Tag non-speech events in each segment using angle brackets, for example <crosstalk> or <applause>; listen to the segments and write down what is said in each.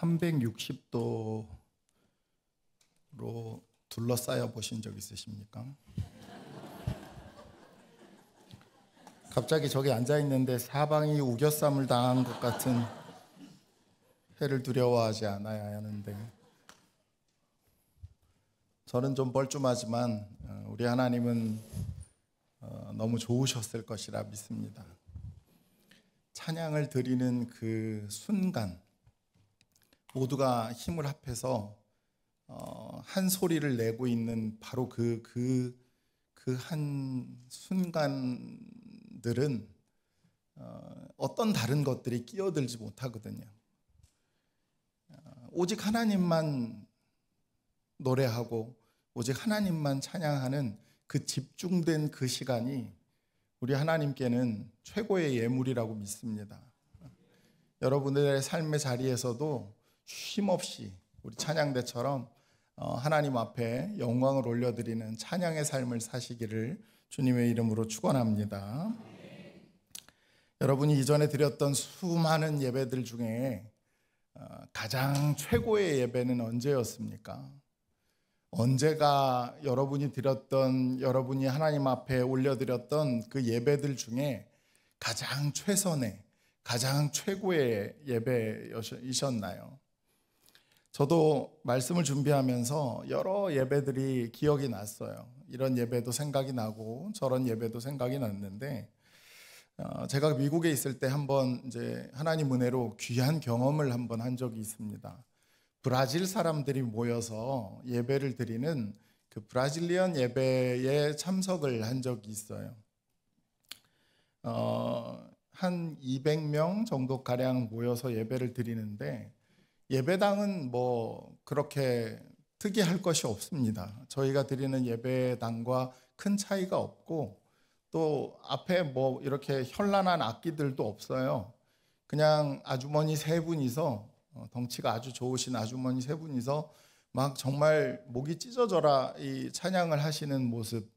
360도로 둘러싸여 보신 적 있으십니까? 갑자기 저기 앉아 있는데 사방이 우겨쌈을 당한 것 같은 해를 두려워하지 않아야 하는데 저는 좀 뻘쭘하지만 어, 우리 하나님은 어, 너무 좋으셨을 것이라 믿습니다. 찬양을 드리는 그 순간 모두가 힘을 합해서 어, 한 소리를 내고 있는 바로 그 그 그 한 순간들은 어, 떤 다른 것들이 끼어들지 못하거든요. 어, 오직 하나님만 노래하고 오직 하나님만 찬양하는 그 집중된 그 시간이 우리 하나님께는 최고의 예물이라고 믿습니다. 여러분들의 삶의 자리에서도 쉼없이 우리 찬양대처럼 어, 하나님 앞에 영광을 올려드리는 찬양의 삶을 사시기를 주님의 이름으로 축원합니다. 여러분이 이전에 드렸던 수많은 예배들 중에 어, 가장 최고의 예배는 언제였습니까? 언제가 여러분이 드렸던 여러분이 하나님 앞에 올려드렸던 그 예배들 중에 가장 최선의 가장 최고의 예배이셨나요? 저도 말씀을 준비하면서 여러 예배들이 기억이 났어요. 이런 예배도 생각이 나고 저런 예배도 생각이 났는데 어, 제가 미국에 있을 때 한번 이제 하나님 은혜로 귀한 경험을 한번 한 적이 있습니다. 브라질 사람들이 모여서 예배를 드리는 그 브라질리언 예배에 참석을 한 적이 있어요. 어, 한 200명 정도 가량 모여서 예배를 드리는데 예배당은 뭐 그렇게 특이할 것이 없습니다. 저희가 드리는 예배당과 큰 차이가 없고 또 앞에 뭐 이렇게 현란한 악기들도 없어요. 그냥 아주머니 세 분이서 어, 덩치가 아주 좋으신 아주머니 세 분이서 막 정말 목이 찢어져라 이 찬양을 하시는 모습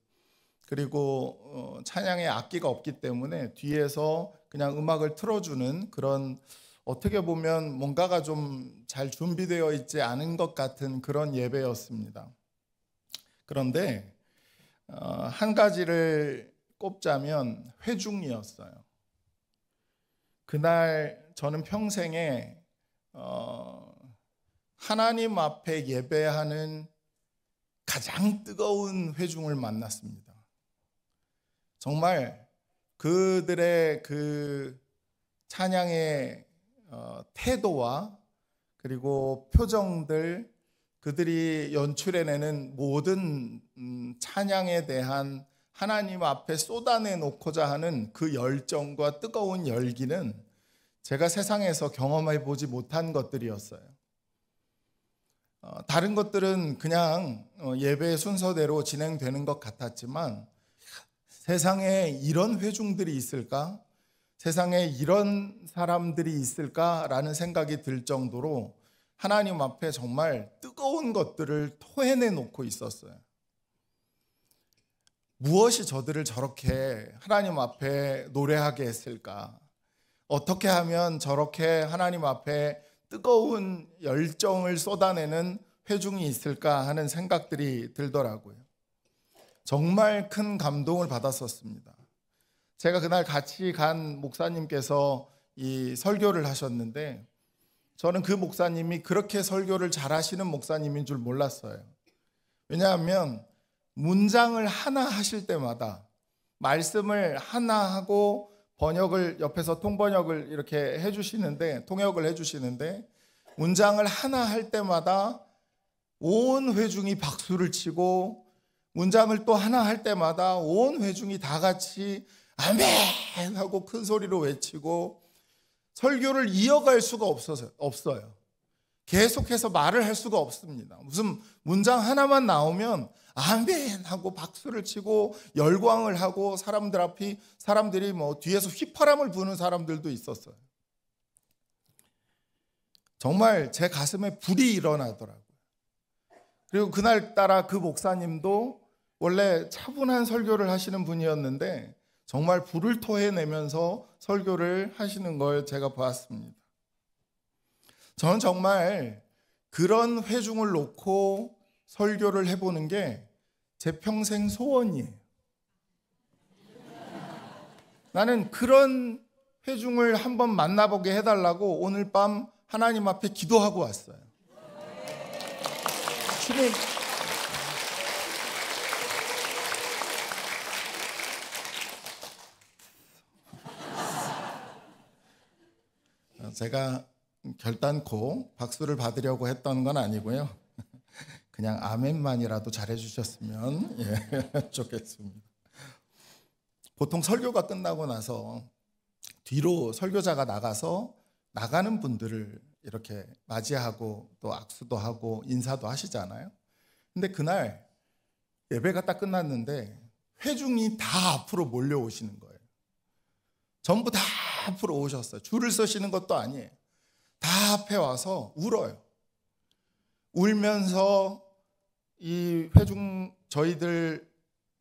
그리고 어, 찬양의 악기가 없기 때문에 뒤에서 그냥 음악을 틀어주는 그런 어떻게 보면 뭔가가 좀 잘 준비되어 있지 않은 것 같은 그런 예배였습니다. 그런데 어, 한 가지를 꼽자면 회중이었어요. 그날 저는 평생에 어, 하나님 앞에 예배하는 가장 뜨거운 회중을 만났습니다. 정말 그들의 그 찬양의 어, 태도와 그리고 표정들 그들이 연출해내는 모든 음, 찬양에 대한 하나님 앞에 쏟아내놓고자 하는 그 열정과 뜨거운 열기는 제가 세상에서 경험해 보지 못한 것들이었어요. 어, 다른 것들은 그냥 어, 예배 순서대로 진행되는 것 같았지만 세상에 이런 회중들이 있을까? 세상에 이런 사람들이 있을까라는 생각이 들 정도로 하나님 앞에 정말 뜨거운 것들을 토해내 놓고 있었어요. 무엇이 저들을 저렇게 하나님 앞에 노래하게 했을까? 어떻게 하면 저렇게 하나님 앞에 뜨거운 열정을 쏟아내는 회중이 있을까 하는 생각들이 들더라고요. 정말 큰 감동을 받았었습니다. 제가 그날 같이 간 목사님께서 이 설교를 하셨는데 저는 그 목사님이 그렇게 설교를 잘하시는 목사님인 줄 몰랐어요. 왜냐하면 문장을 하나 하실 때마다 말씀을 하나 하고 번역을 옆에서 통번역을 이렇게 해주시는데 통역을 해주시는데 문장을 하나 할 때마다 온 회중이 박수를 치고 문장을 또 하나 할 때마다 온 회중이 다 같이 아멘 하고 큰 소리로 외치고 설교를 이어갈 수가 없어서, 없어요. 계속해서 말을 할 수가 없습니다. 무슨 문장 하나만 나오면 아멘 하고 박수를 치고 열광을 하고 사람들 앞이 사람들이 뭐 뒤에서 휘파람을 부는 사람들도 있었어요. 정말 제 가슴에 불이 일어나더라고요. 그리고 그날 따라 그 목사님도 원래 차분한 설교를 하시는 분이었는데 정말 불을 토해내면서 설교를 하시는 걸 제가 보았습니다. 저는 정말 그런 회중을 놓고 설교를 해보는 게 제 평생 소원이에요. 나는 그런 회중을 한번 만나보게 해달라고 오늘 밤 하나님 앞에 기도하고 왔어요. 주님, 제가 결단코 박수를 받으려고 했던 건 아니고요. <laughs> 그냥 아멘만이라도 잘해주셨으면 예, <laughs> 좋겠습니다. 보통 설교가 끝나고 나서 뒤로 설교자가 나가서 나가는 분들을 이렇게 맞이하고 또 악수도 하고 인사도 하시잖아요. 근데 그날 예배가 딱 끝났는데 회중이 다 앞으로 몰려오시는 거예요. 전부 다 앞으로 오셨어요. 줄을 서시는 것도 아니에요. 다 앞에 와서 울어요. 울면서 이 회중 저희들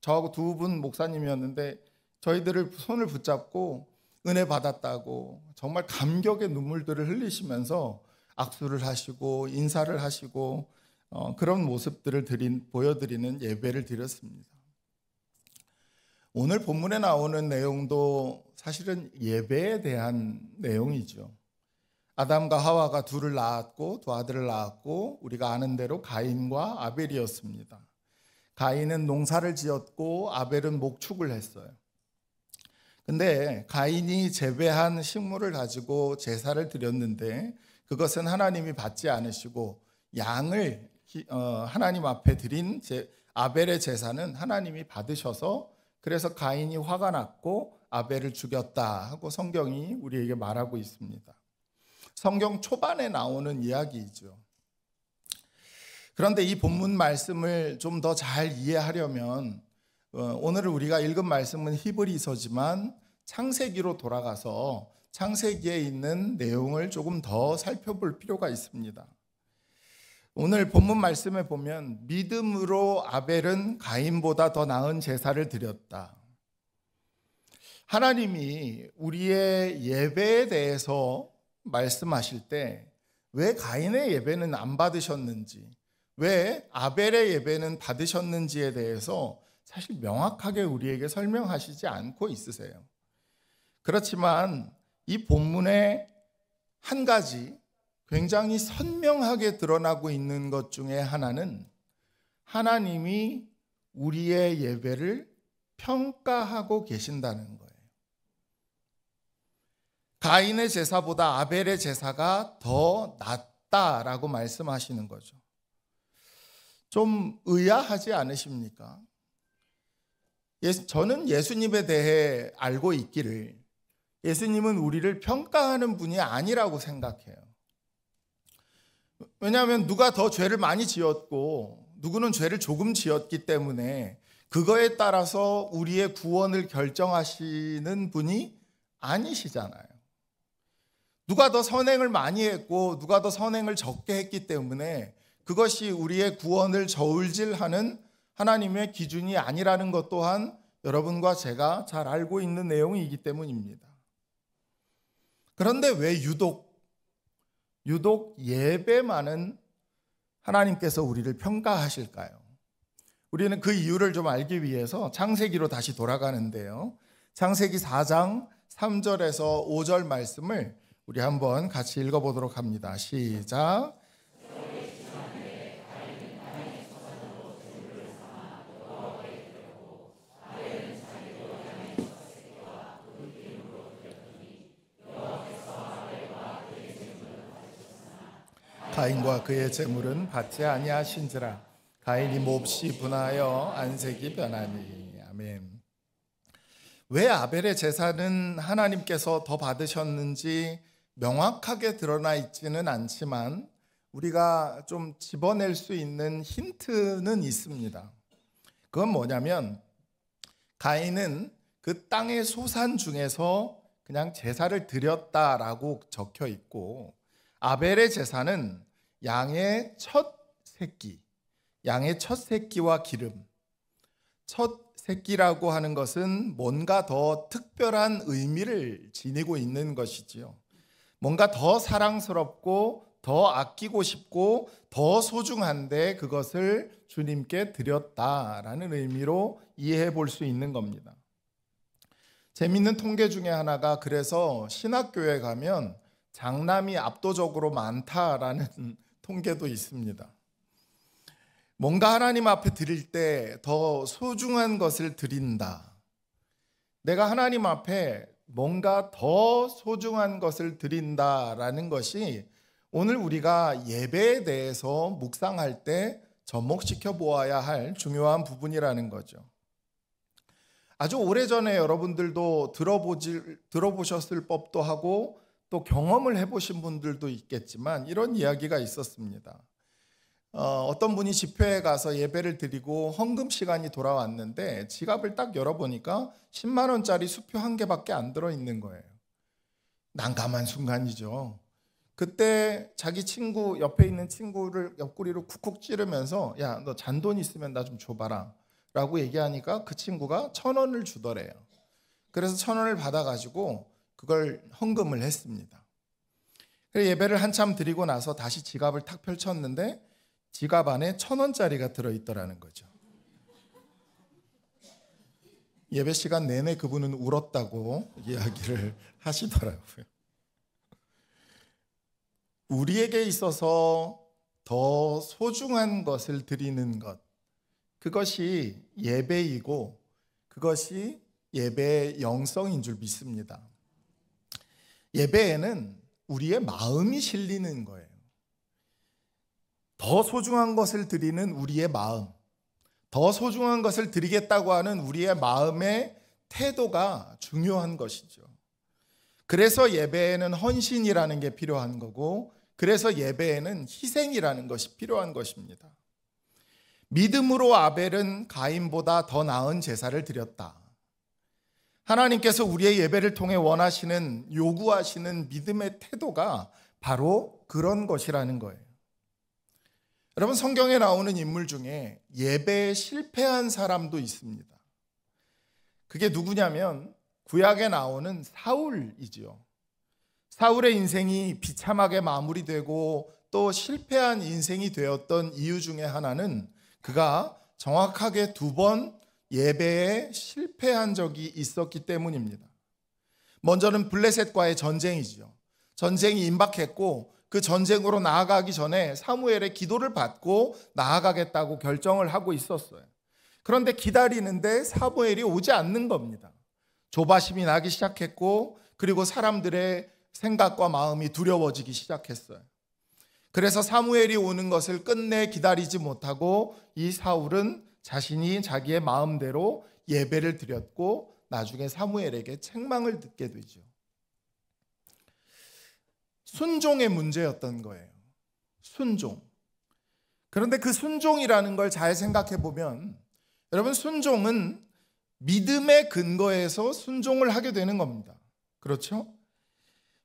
저하고 두 분 목사님이었는데 저희들을 손을 붙잡고 은혜 받았다고 정말 감격의 눈물들을 흘리시면서 악수를 하시고 인사를 하시고 어, 그런 모습들을 드린, 보여드리는 예배를 드렸습니다. 오늘 본문에 나오는 내용도 사실은 예배에 대한 내용이죠. 아담과 하와가 둘을 낳았고 두 아들을 낳았고 우리가 아는 대로 가인과 아벨이었습니다. 가인은 농사를 지었고 아벨은 목축을 했어요. 근데 가인이 재배한 식물을 가지고 제사를 드렸는데 그것은 하나님이 받지 않으시고 양을 어, 하나님 앞에 드린 아벨의 제사는 하나님이 받으셔서 그래서 가인이 화가 났고 아벨을 죽였다 하고 성경이 우리에게 말하고 있습니다. 성경 초반에 나오는 이야기이죠. 그런데 이 본문 말씀을 좀 더 잘 이해하려면 어, 오늘 우리가 읽은 말씀은 히브리서지만 창세기로 돌아가서 창세기에 있는 내용을 조금 더 살펴볼 필요가 있습니다. 오늘 본문 말씀에 보면 믿음으로 아벨은 가인보다 더 나은 제사를 드렸다. 하나님이 우리의 예배에 대해서 말씀하실 때 왜 가인의 예배는 안 받으셨는지, 왜 아벨의 예배는 받으셨는지에 대해서 사실 명확하게 우리에게 설명하시지 않고 있으세요. 그렇지만 이 본문에 한 가지 굉장히 선명하게 드러나고 있는 것 중에 하나는 하나님이 우리의 예배를 평가하고 계신다는 거예요. 가인의 제사보다 아벨의 제사가 더 낫다라고 말씀하시는 거죠. 좀 의아하지 않으십니까? 저는 예수님에 대해 알고 있기를 예수님은 우리를 평가하는 분이 아니라고 생각해요. 왜냐하면 누가 더 죄를 많이 지었고 누구는 죄를 조금 지었기 때문에 그거에 따라서 우리의 구원을 결정하시는 분이 아니시잖아요. 누가 더 선행을 많이 했고 누가 더 선행을 적게 했기 때문에 그것이 우리의 구원을 저울질하는 하나님의 기준이 아니라는 것 또한 여러분과 제가 잘 알고 있는 내용이기 때문입니다. 그런데 왜 유독 유독 예배만은 하나님께서 우리를 평가하실까요? 우리는 그 이유를 좀 알기 위해서 창세기로 다시 돌아가는데요. 창세기 4장 3절에서 5절 말씀을 우리 한번 같이 읽어보도록 합니다. 시작. 가인과 그의 재물은 받지 아니하신지라 가인이 몹시 분하여 안색이 변하니 아멘. 왜 아벨의 제사는 하나님께서 더 받으셨는지 명확하게 드러나 있지는 않지만 우리가 좀 집어낼 수 있는 힌트는 있습니다. 그건 뭐냐면 가인은 그 땅의 소산 중에서 그냥 제사를 드렸다라고 적혀 있고 아벨의 제사는 양의 첫 새끼, 양의 첫 새끼와 기름. 첫 새끼라고 하는 것은 뭔가 더 특별한 의미를 지니고 있는 것이지요. 뭔가 더 사랑스럽고 더 아끼고 싶고 더 소중한데 그것을 주님께 드렸다라는 의미로 이해해 볼 수 있는 겁니다. 재밌는 통계 중에 하나가 그래서 신학교에 가면 장남이 압도적으로 많다라는 통계도 있습니다. 뭔가 하나님 앞에 드릴 때 더 소중한 것을 드린다. 내가 하나님 앞에 뭔가 더 소중한 것을 드린다라는 것이 오늘 우리가 예배에 대해서 묵상할 때 접목시켜 보아야 할 중요한 부분이라는 거죠. 아주 오래전에 여러분들도 들어보질, 들어보셨을 법도 하고 또 경험을 해보신 분들도 있겠지만 이런 이야기가 있었습니다. 어, 떤 분이 집회에 가서 예배를 드리고 헌금 시간이 돌아왔는데 지갑을 딱 열어보니까 10만 원짜리 수표 한 개밖에 안 들어있는 거예요. 난감한 순간이죠. 그때 자기 친구 옆에 있는 친구를 옆구리로 쿡쿡 찌르면서 야 너 잔돈 있으면 나 좀 줘봐라 라고 얘기하니까 그 친구가 천 원을 주더래요. 그래서 천 원을 받아가지고 그걸 헌금을 했습니다. 그래 예배를 한참 드리고 나서 다시 지갑을 탁 펼쳤는데 지갑 안에 천 원짜리가 들어있더라는 거죠. 예배 시간 내내 그분은 울었다고 이야기를 <laughs> 하시더라고요. 우리에게 있어서 더 소중한 것을 드리는 것, 그것이 예배이고 그것이 예배의 영성인 줄 믿습니다. 예배에는 우리의 마음이 실리는 거예요. 더 소중한 것을 드리는 우리의 마음, 더 소중한 것을 드리겠다고 하는 우리의 마음의 태도가 중요한 것이죠. 그래서 예배에는 헌신이라는 게 필요한 거고, 그래서 예배에는 희생이라는 것이 필요한 것입니다. 믿음으로 아벨은 가인보다 더 나은 제사를 드렸다. 하나님께서 우리의 예배를 통해 원하시는, 요구하시는 믿음의 태도가 바로 그런 것이라는 거예요. 여러분, 성경에 나오는 인물 중에 예배에 실패한 사람도 있습니다. 그게 누구냐면, 구약에 나오는 사울이지요. 사울의 인생이 비참하게 마무리되고 또 실패한 인생이 되었던 이유 중에 하나는 그가 정확하게 두번 예배에 실패한 적이 있었기 때문입니다. 먼저는 블레셋과의 전쟁이지요. 전쟁이 임박했고 그 전쟁으로 나아가기 전에 사무엘의 기도를 받고 나아가겠다고 결정을 하고 있었어요. 그런데 기다리는데 사무엘이 오지 않는 겁니다. 조바심이 나기 시작했고 그리고 사람들의 생각과 마음이 두려워지기 시작했어요. 그래서 사무엘이 오는 것을 끝내 기다리지 못하고 이 사울은 자신이 자기의 마음대로 예배를 드렸고 나중에 사무엘에게 책망을 듣게 되죠. 순종의 문제였던 거예요. 순종. 그런데 그 순종이라는 걸 잘 생각해 보면 여러분 순종은 믿음의 근거에서 순종을 하게 되는 겁니다. 그렇죠?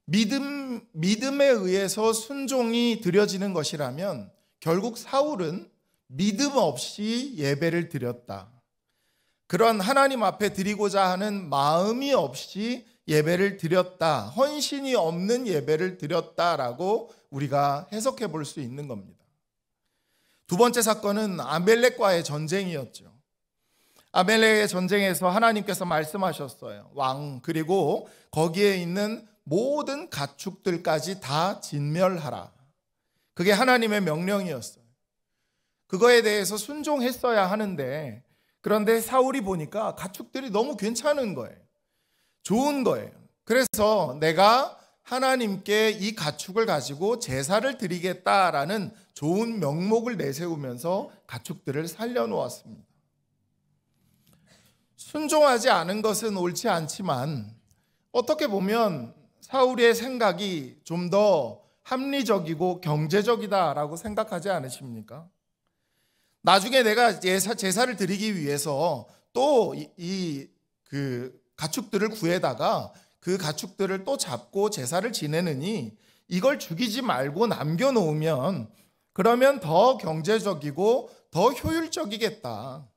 믿음 믿음에 의해서 순종이 드려지는 것이라면 결국 사울은 믿음 없이 예배를 드렸다. 그런 하나님 앞에 드리고자 하는 마음이 없이 예배를 드렸다. 헌신이 없는 예배를 드렸다라고 우리가 해석해 볼 수 있는 겁니다. 두 번째 사건은 아멜렉과의 전쟁이었죠. 아멜렉의 전쟁에서 하나님께서 말씀하셨어요. 왕, 그리고 거기에 있는 모든 가축들까지 다 진멸하라. 그게 하나님의 명령이었어요. 그거에 대해서 순종했어야 하는데 그런데 사울이 보니까 가축들이 너무 괜찮은 거예요. 좋은 거예요. 그래서 내가 하나님께 이 가축을 가지고 제사를 드리겠다라는 좋은 명목을 내세우면서 가축들을 살려놓았습니다. 순종하지 않은 것은 옳지 않지만 어떻게 보면 사울의 생각이 좀 더 합리적이고 경제적이다라고 생각하지 않으십니까? 나중에 내가 예사, 제사를 드리기 위해서 또 이 그 가축들을 구해다가 그 가축들을 또 잡고 제사를 지내느니 이걸 죽이지 말고 남겨놓으면 그러면 더 경제적이고 더 효율적이겠다.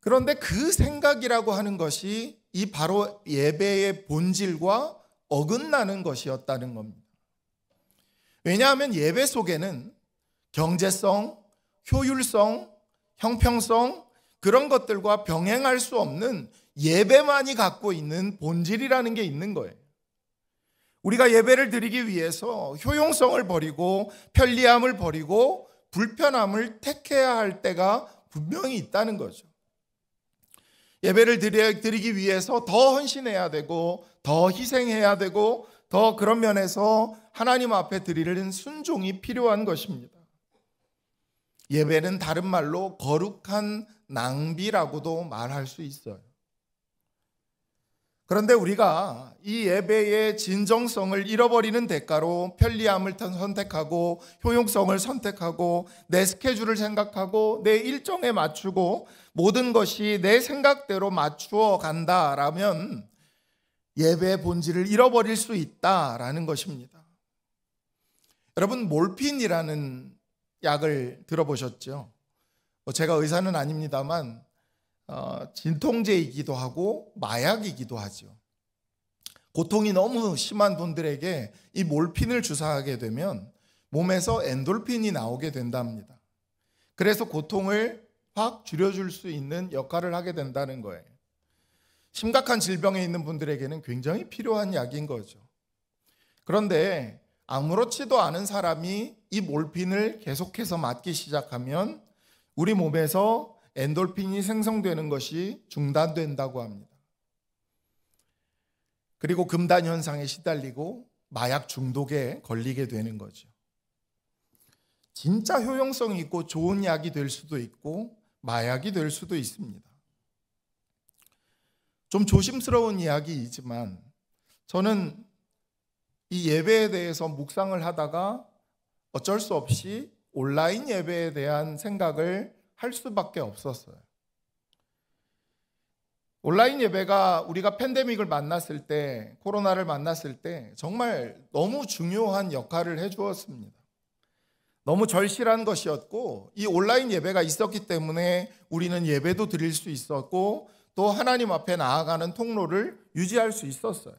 그런데 그 생각이라고 하는 것이 이 바로 예배의 본질과 어긋나는 것이었다는 겁니다. 왜냐하면 예배 속에는 경제성, 효율성, 형평성 그런 것들과 병행할 수 없는 예배만이 갖고 있는 본질이라는 게 있는 거예요. 우리가 예배를 드리기 위해서 효용성을 버리고 편리함을 버리고 불편함을 택해야 할 때가 분명히 있다는 거죠. 예배를 드리기 위해서 더 헌신해야 되고 더 희생해야 되고 더 그런 면에서 하나님 앞에 드리는 순종이 필요한 것입니다. 예배는 다른 말로 거룩한 낭비라고도 말할 수 있어요. 그런데 우리가 이 예배의 진정성을 잃어버리는 대가로 편리함을 선택하고 효용성을 선택하고 내 스케줄을 생각하고 내 일정에 맞추고 모든 것이 내 생각대로 맞추어 간다라면 예배의 본질을 잃어버릴 수 있다라는 것입니다. 여러분 몰핀이라는 약을 들어보셨죠? 뭐 제가 의사는 아닙니다만 어, 진통제이기도 하고 마약이기도 하죠. 고통이 너무 심한 분들에게 이 몰핀을 주사하게 되면 몸에서 엔돌핀이 나오게 된답니다. 그래서 고통을 확 줄여줄 수 있는 역할을 하게 된다는 거예요. 심각한 질병에 있는 분들에게는 굉장히 필요한 약인 거죠. 그런데 아무렇지도 않은 사람이 이 몰핀을 계속해서 맞기 시작하면 우리 몸에서 엔돌핀이 생성되는 것이 중단된다고 합니다. 그리고 금단 현상에 시달리고 마약 중독에 걸리게 되는 거죠. 진짜 효용성이 있고 좋은 약이 될 수도 있고 마약이 될 수도 있습니다. 좀 조심스러운 이야기이지만 저는 이 예배에 대해서 묵상을 하다가 어쩔 수 없이 온라인 예배에 대한 생각을 할 수밖에 없었어요. 온라인 예배가 우리가 팬데믹을 만났을 때, 코로나를 만났을 때 정말 너무 중요한 역할을 해 주었습니다. 너무 절실한 것이었고, 이 온라인 예배가 있었기 때문에 우리는 예배도 드릴 수 있었고, 또 하나님 앞에 나아가는 통로를 유지할 수 있었어요.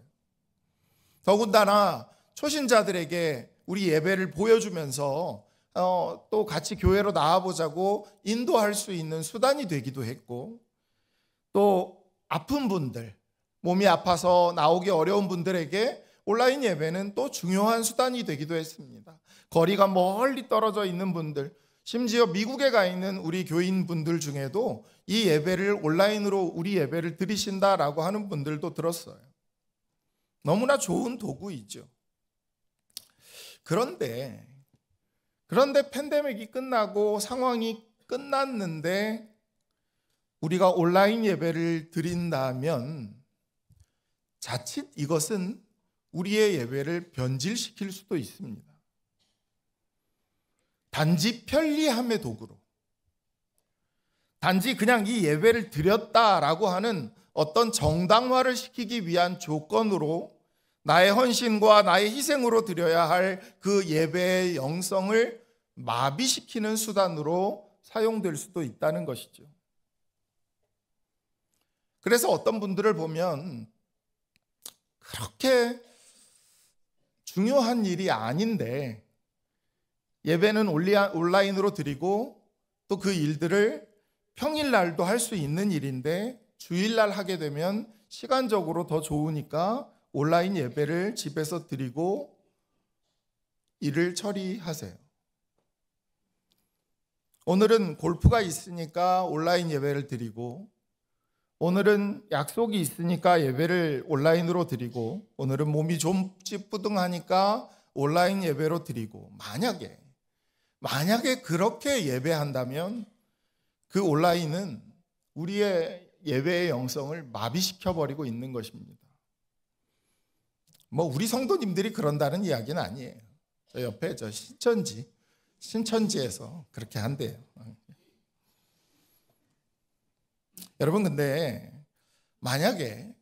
더군다나 초신자들에게 우리 예배를 보여주면서 어, 또 같이 교회로 나와보자고 인도할 수 있는 수단이 되기도 했고 또 아픈 분들 몸이 아파서 나오기 어려운 분들에게 온라인 예배는 또 중요한 수단이 되기도 했습니다. 거리가 멀리 떨어져 있는 분들 심지어 미국에 가 있는 우리 교인분들 중에도 이 예배를 온라인으로 우리 예배를 드리신다라고 하는 분들도 들었어요. 너무나 좋은 도구이죠. 그런데 그런데 팬데믹이 끝나고 상황이 끝났는데 우리가 온라인 예배를 드린다면 자칫 이것은 우리의 예배를 변질시킬 수도 있습니다. 단지 편리함의 도구로 단지 그냥 이 예배를 드렸다라고 하는 어떤 정당화를 시키기 위한 조건으로 나의 헌신과 나의 희생으로 드려야 할 그 예배의 영성을 마비시키는 수단으로 사용될 수도 있다는 것이죠. 그래서 어떤 분들을 보면 그렇게 중요한 일이 아닌데 예배는 온라인으로 드리고 또 그 일들을 평일날도 할 수 있는 일인데 주일날 하게 되면 시간적으로 더 좋으니까 온라인 예배를 집에서 드리고 일을 처리하세요. 오늘은 골프가 있으니까 온라인 예배를 드리고 오늘은 약속이 있으니까 예배를 온라인으로 드리고 오늘은 몸이 좀 찌뿌둥하니까 온라인 예배로 드리고 만약에 만약에 그렇게 예배한다면 그 온라인은 우리의 예배의 영성을 마비시켜 버리고 있는 것입니다. 뭐 우리 성도님들이 그런다는 이야기는 아니에요. 저 옆에 저 신천지 신천지에서 그렇게 한대요. 여러분 근데 만약에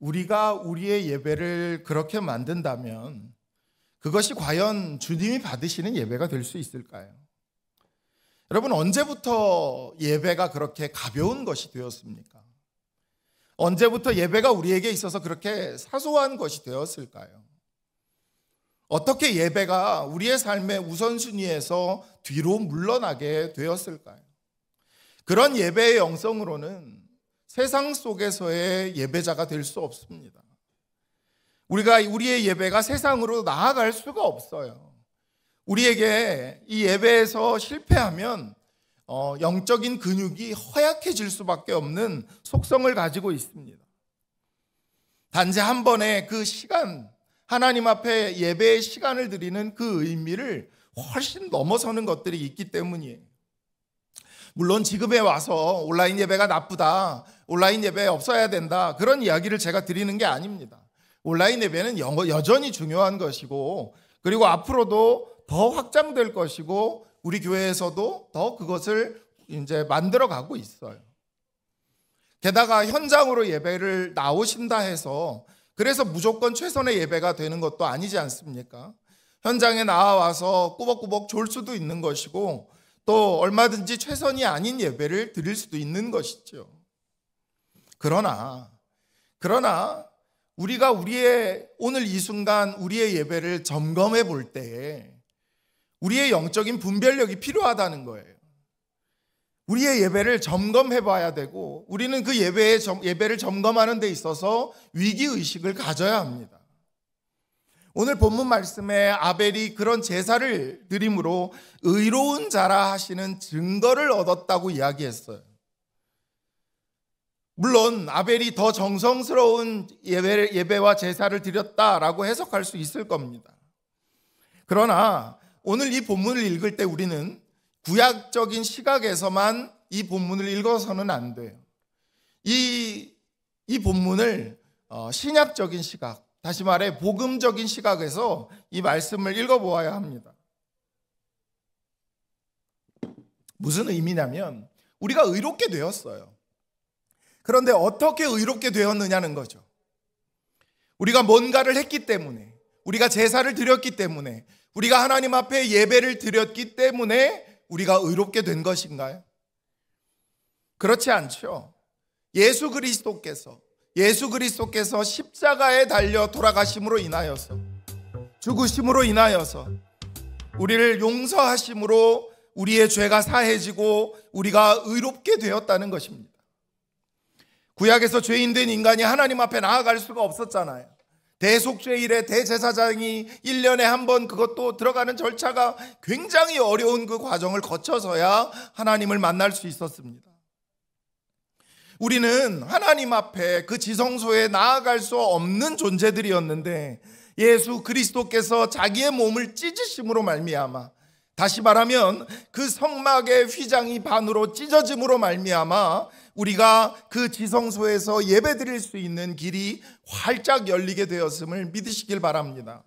우리가 우리의 예배를 그렇게 만든다면 그것이 과연 주님이 받으시는 예배가 될 수 있을까요? 여러분 언제부터 예배가 그렇게 가벼운 것이 되었습니까? 언제부터 예배가 우리에게 있어서 그렇게 사소한 것이 되었을까요? 어떻게 예배가 우리의 삶의 우선순위에서 뒤로 물러나게 되었을까요? 그런 예배의 영성으로는 세상 속에서의 예배자가 될 수 없습니다. 우리가 우리의 예배가 세상으로 나아갈 수가 없어요. 우리에게 이 예배에서 실패하면 어, 영적인 근육이 허약해질 수밖에 없는 속성을 가지고 있습니다. 단지 한 번에 그 시간, 하나님 앞에 예배의 시간을 드리는 그 의미를 훨씬 넘어서는 것들이 있기 때문이에요. 물론 지금에 와서 온라인 예배가 나쁘다, 온라인 예배 없어야 된다, 그런 이야기를 제가 드리는 게 아닙니다. 온라인 예배는 여전히 중요한 것이고, 그리고 앞으로도 더 확장될 것이고, 우리 교회에서도 더 그것을 이제 만들어 가고 있어요. 게다가 현장으로 예배를 나오신다 해서 그래서 무조건 최선의 예배가 되는 것도 아니지 않습니까? 현장에 나와서 꾸벅꾸벅 졸 수도 있는 것이고 또 얼마든지 최선이 아닌 예배를 드릴 수도 있는 것이죠. 그러나 그러나 우리가 우리의 오늘 이 순간 우리의 예배를 점검해 볼 때에 우리의 영적인 분별력이 필요하다는 거예요. 우리의 예배를 점검해 봐야 되고 우리는 그 예배에 예배를 점검하는 데 있어서 위기 의식을 가져야 합니다. 오늘 본문 말씀에 아벨이 그런 제사를 드림으로 의로운 자라 하시는 증거를 얻었다고 이야기했어요. 물론 아벨이 더 정성스러운 예배, 예배와 제사를 드렸다라고 해석할 수 있을 겁니다. 그러나 오늘 이 본문을 읽을 때 우리는 구약적인 시각에서만 이 본문을 읽어서는 안 돼요. 이, 이 본문을 어, 신약적인 시각, 다시 말해 복음적인 시각에서 이 말씀을 읽어보아야 합니다. 무슨 의미냐면 우리가 의롭게 되었어요. 그런데 어떻게 의롭게 되었느냐는 거죠. 우리가 뭔가를 했기 때문에 우리가 제사를 드렸기 때문에 우리가 하나님 앞에 예배를 드렸기 때문에 우리가 의롭게 된 것인가요? 그렇지 않죠. 예수 그리스도께서 예수 그리스도께서 십자가에 달려 돌아가심으로 인하여서 죽으심으로 인하여서 우리를 용서하심으로 우리의 죄가 사해지고 우리가 의롭게 되었다는 것입니다. 구약에서 죄인 된 인간이 하나님 앞에 나아갈 수가 없었잖아요. 대속죄일에 대제사장이 1년에 한 번 그것도 들어가는 절차가 굉장히 어려운 그 과정을 거쳐서야 하나님을 만날 수 있었습니다. 우리는 하나님 앞에 그 지성소에 나아갈 수 없는 존재들이었는데 예수 그리스도께서 자기의 몸을 찢으심으로 말미암아 다시 말하면 그 성막의 휘장이 반으로 찢어짐으로 말미암아 우리가 그 지성소에서 예배 드릴 수 있는 길이 활짝 열리게 되었음을 믿으시길 바랍니다.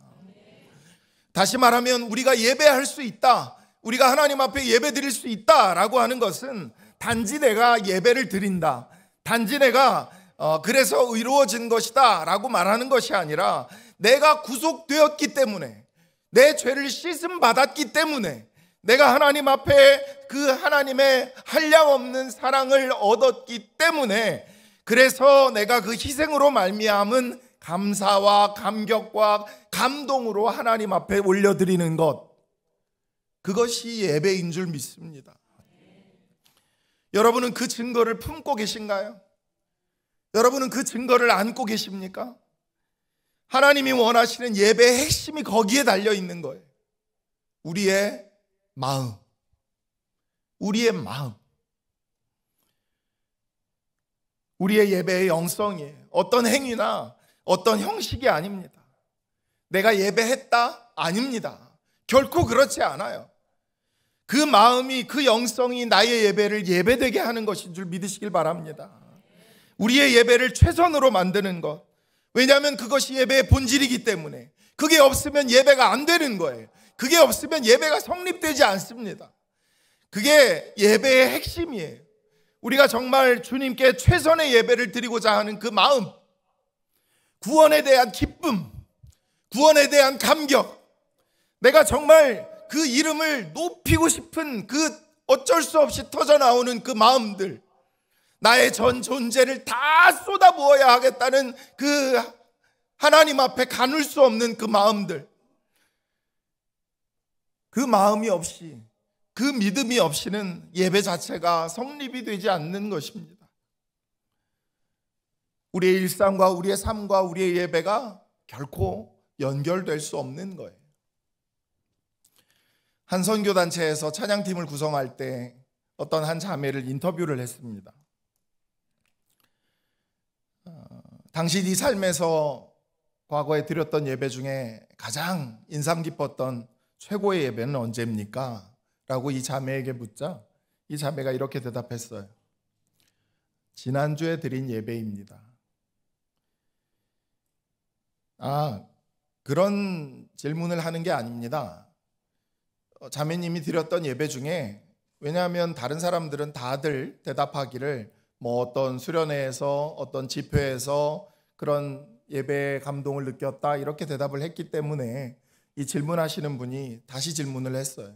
다시 말하면 우리가 예배할 수 있다. 우리가 하나님 앞에 예배 드릴 수 있다라고 하는 것은 단지 내가 예배를 드린다. 단지 내가 어, 그래서 의로워진 것이다 라고 말하는 것이 아니라 내가 구속되었기 때문에 내 죄를 씻음 받았기 때문에 내가 하나님 앞에 그 하나님의 한량없는 사랑을 얻었기 때문에 그래서 내가 그 희생으로 말미암은 감사와 감격과 감동으로 하나님 앞에 올려드리는 것 그것이 예배인 줄 믿습니다. 여러분은 그 증거를 품고 계신가요? 여러분은 그 증거를 안고 계십니까? 하나님이 원하시는 예배의 핵심이 거기에 달려 있는 거예요. 우리의 마음, 우리의 마음, 우리의 예배의 영성이 어떤 행위나 어떤 형식이 아닙니다. 내가 예배했다? 아닙니다. 결코 그렇지 않아요. 그 마음이, 그 영성이 나의 예배를 예배되게 하는 것인 줄 믿으시길 바랍니다. 우리의 예배를 최선으로 만드는 것. 왜냐하면 그것이 예배의 본질이기 때문에. 그게 없으면 예배가 안 되는 거예요. 그게 없으면 예배가 성립되지 않습니다. 그게 예배의 핵심이에요. 우리가 정말 주님께 최선의 예배를 드리고자 하는 그 마음, 구원에 대한 기쁨, 구원에 대한 감격, 내가 정말 그 이름을 높이고 싶은 그 어쩔 수 없이 터져 나오는 그 마음들, 나의 전 존재를 다 쏟아부어야 하겠다는 그 하나님 앞에 가눌 수 없는 그 마음들, 그 마음이 없이 그 믿음이 없이는 예배 자체가 성립이 되지 않는 것입니다. 우리의 일상과 우리의 삶과 우리의 예배가 결코 연결될 수 없는 거예요. 한 선교단체에서 찬양팀을 구성할 때 어떤 한 자매를 인터뷰를 했습니다. 어, 당신 이 삶에서 과거에 드렸던 예배 중에 가장 인상 깊었던 최고의 예배는 언제입니까? 라고 이 자매에게 묻자 이 자매가 이렇게 대답했어요. 지난주에 드린 예배입니다. 아, 그런 질문을 하는 게 아닙니다. 어, 자매님이 드렸던 예배 중에 왜냐하면 다른 사람들은 다들 대답하기를 뭐 어떤 수련회에서 어떤 집회에서 그런 예배 감동을 느꼈다 이렇게 대답을 했기 때문에 이 질문하시는 분이 다시 질문을 했어요.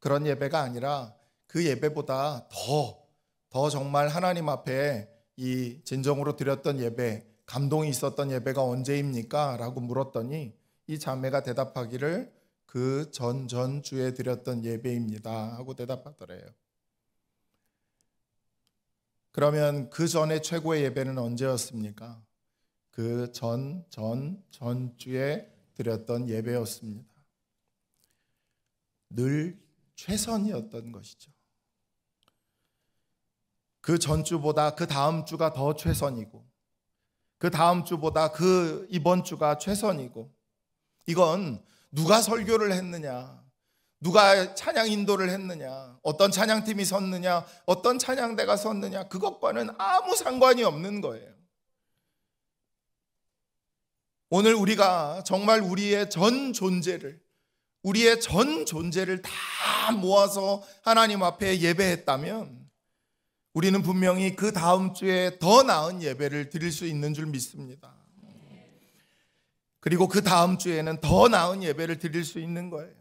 그런 예배가 아니라 그 예배보다 더, 더 정말 하나님 앞에 이 진정으로 드렸던 예배, 감동이 있었던 예배가 언제입니까? 라고 물었더니 이 자매가 대답하기를 그 전 전주에 드렸던 예배입니다. 하고 대답하더래요. 그러면 그 전에 최고의 예배는 언제였습니까? 그 전, 전, 전주에 드렸던 예배였습니다. 늘 최선이었던 것이죠. 그 전주보다 그 다음 주가 더 최선이고, 그 다음 주보다 그 이번 주가 최선이고, 이건 누가 설교를 했느냐, 누가 찬양 인도를 했느냐, 어떤 찬양팀이 섰느냐, 어떤 찬양대가 섰느냐, 그것과는 아무 상관이 없는 거예요. 오늘 우리가 정말 우리의 전 존재를 우리의 전 존재를 다 모아서 하나님 앞에 예배했다면 우리는 분명히 그 다음 주에 더 나은 예배를 드릴 수 있는 줄 믿습니다. 그리고 그 다음 주에는 더 나은 예배를 드릴 수 있는 거예요.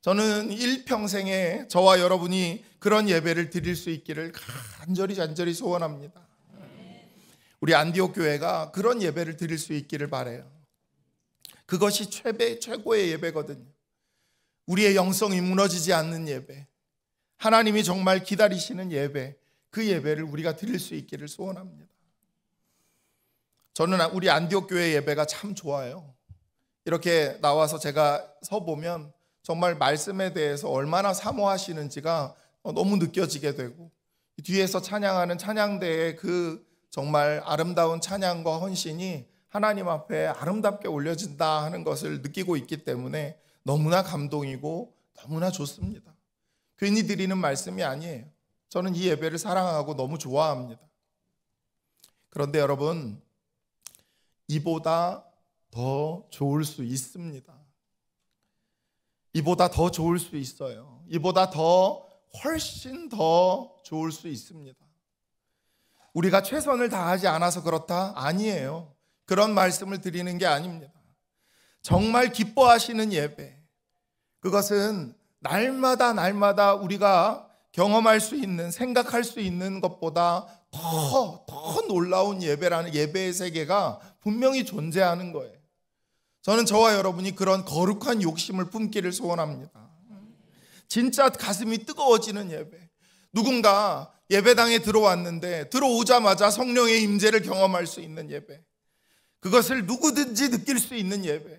저는 일평생에 저와 여러분이 그런 예배를 드릴 수 있기를 간절히 간절히 소원합니다. 우리 안디옥 교회가 그런 예배를 드릴 수 있기를 바래요. 그것이 최배 최고의 예배거든요. 우리의 영성이 무너지지 않는 예배. 하나님이 정말 기다리시는 예배. 그 예배를 우리가 드릴 수 있기를 소원합니다. 저는 우리 안디옥 교회 예배가 참 좋아요. 이렇게 나와서 제가 서 보면 정말 말씀에 대해서 얼마나 사모하시는지가 너무 느껴지게 되고 뒤에서 찬양하는 찬양대의 그 정말 아름다운 찬양과 헌신이 하나님 앞에 아름답게 올려진다 하는 것을 느끼고 있기 때문에 너무나 감동이고 너무나 좋습니다. 괜히 드리는 말씀이 아니에요. 저는 이 예배를 사랑하고 너무 좋아합니다. 그런데 여러분, 이보다 더 좋을 수 있습니다. 이보다 더 좋을 수 있어요. 이보다 더 훨씬 더 좋을 수 있습니다. 우리가 최선을 다하지 않아서 그렇다? 아니에요. 그런 말씀을 드리는 게 아닙니다. 정말 기뻐하시는 예배. 그것은 날마다 날마다 우리가 경험할 수 있는, 생각할 수 있는 것보다 더, 더 놀라운 예배라는 예배의 세계가 분명히 존재하는 거예요. 저는 저와 여러분이 그런 거룩한 욕심을 품기를 소원합니다. 진짜 가슴이 뜨거워지는 예배. 누군가 예배당에 들어왔는데 들어오자마자 성령의 임재를 경험할 수 있는 예배. 그것을 누구든지 느낄 수 있는 예배.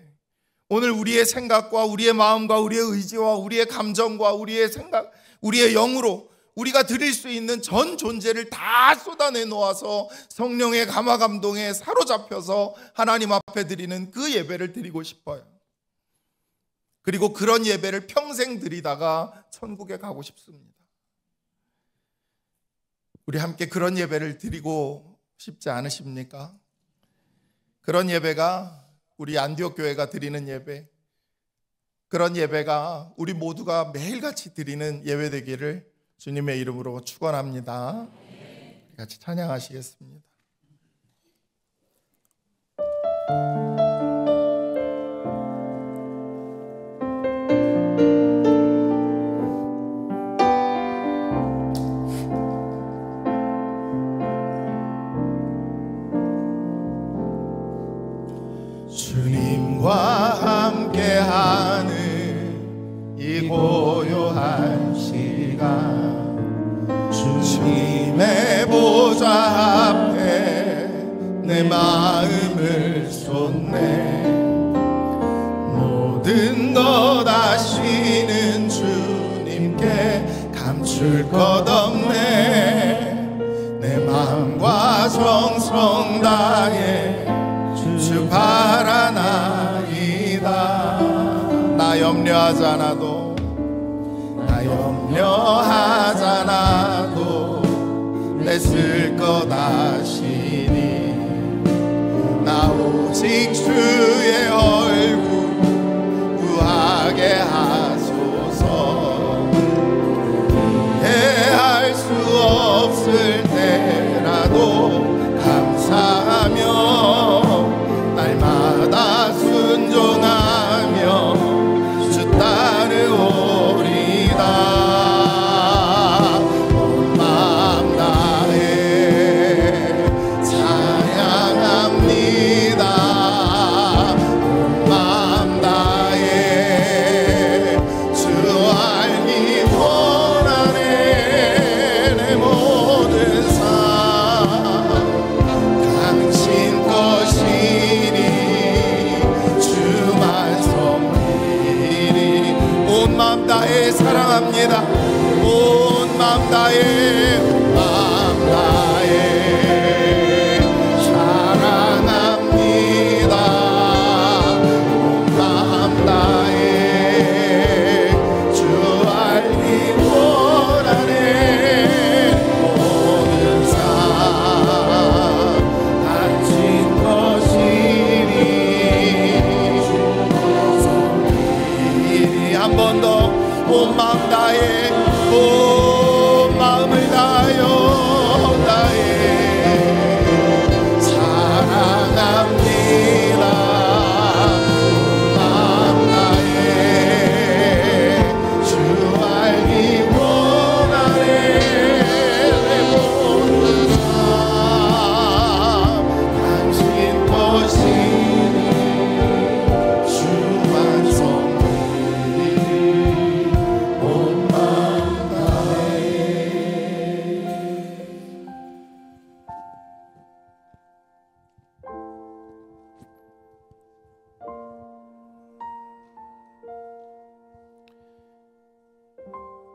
오늘 우리의 생각과 우리의 마음과 우리의 의지와 우리의 감정과 우리의 생각, 우리의 영으로 우리가 드릴 수 있는 전 존재를 다 쏟아내 놓아서 성령의 감화 감동에 사로잡혀서 하나님 앞에 드리는 그 예배를 드리고 싶어요. 그리고 그런 예배를 평생 드리다가 천국에 가고 싶습니다. 우리 함께 그런 예배를 드리고 싶지 않으십니까? 그런 예배가 우리 안디옥 교회가 드리는 예배, 그런 예배가 우리 모두가 매일같이 드리는 예배 되기를 주님의 이름으로 축원합니다. 같이 찬양하시겠습니다. sings to you.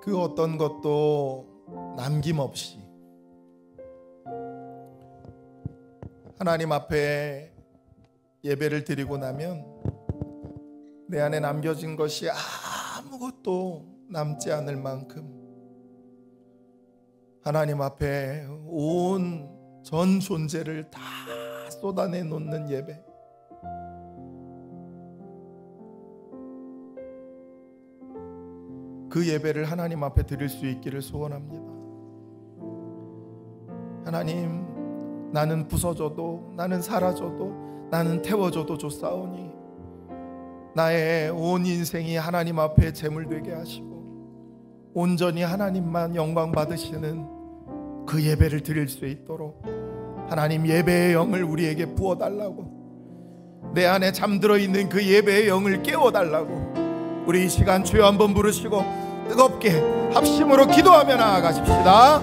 그 어떤 것도 남김없이 하나님 앞에 예배를 드리고 나면 내 안에 남겨진 것이 아무것도 남지 않을 만큼 하나님 앞에 온 전 존재를 다 쏟아내 놓는 예배. 그 예배를 하나님 앞에 드릴 수 있기를 소원합니다. 하나님, 나는 부서져도, 나는 사라져도, 나는 태워져도 좋사오니, 나의 온 인생이 하나님 앞에 제물되게 하시고, 온전히 하나님만 영광 받으시는 그 예배를 드릴 수 있도록, 하나님 예배의 영을 우리에게 부어달라고, 내 안에 잠들어 있는 그 예배의 영을 깨워달라고, 우리 이 시간 주여 한번 부르시고 뜨겁게 합심으로 기도하며 나아가십시다.